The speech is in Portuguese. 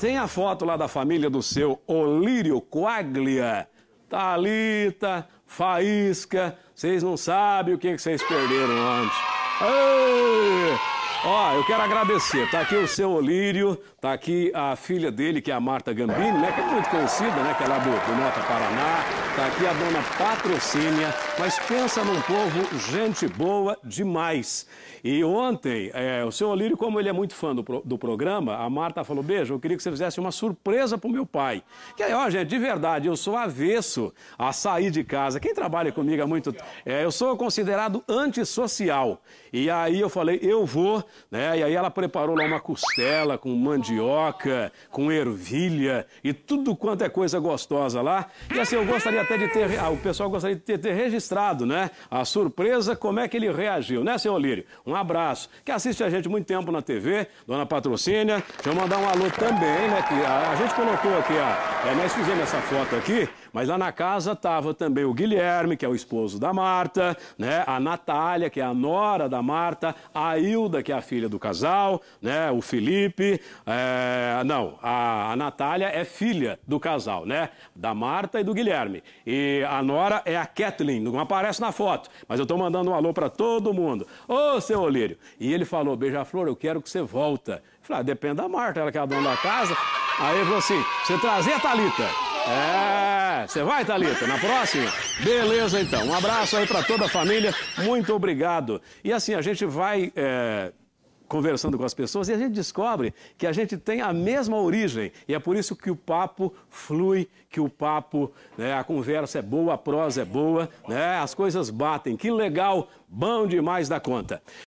Tem a foto lá da família do seu Olírio Coaglia. Talita, Faísca, vocês não sabem o que vocês perderam ontem. Ei! eu quero agradecer. Tá aqui o seu Olírio, tá aqui a filha dele, que é a Marta Gambini, né? Que é muito conhecida, né? Que é lá do, do Nota Paraná. Tá aqui a dona Patrocínia. Mas pensa num povo gente boa demais. E ontem, é, o seu Olírio, como ele é muito fã do, do programa, a Marta falou: Beijo, eu queria que você fizesse uma surpresa pro meu pai. Que aí, ó, gente, de verdade, eu sou avesso a sair de casa. Quem trabalha comigo há muito tempo. É, eu sou considerado antissocial. E aí eu falei: Eu vou, né? e aí ela preparou lá uma costela com mandioca, com ervilha e tudo quanto é coisa gostosa lá. E assim, eu gostaria até de ter, ah, o pessoal gostaria de ter, ter, registrado, né? A surpresa, como é que ele reagiu, né, senhor Lírio? Um abraço. Que assiste a gente muito tempo na TV, dona Patrocínia. Deixa eu mandar um alô também, né? Que a, a gente colocou aqui, ó. É, nós fizemos essa foto aqui, mas lá na casa tava também o Guilherme, que é o esposo da Marta, né? A Natália, que é a nora da Marta, a Hilda, que é a filha do casal, né? O Felipe. É... Não, a, Natália é filha do casal, né? Da Marta e do Guilherme. E a nora é a Kathleen, não aparece na foto, mas eu tô mandando um alô para todo mundo. Ô, seu Olírio! E ele falou: Beija-Flor, eu quero que você volta. Eu falei, ah, depende da Marta, ela que é a dona da casa. Aí falou assim: você trazer a Thalita. É, você vai, Thalita, na próxima? Beleza, então. Um abraço aí para toda a família. Muito obrigado. E assim, a gente vai. É conversando com as pessoas e a gente descobre que a gente tem a mesma origem. E é por isso que o papo flui, que o papo, né, a conversa é boa, a prosa é boa, né, as coisas batem. Que legal, bom demais da conta.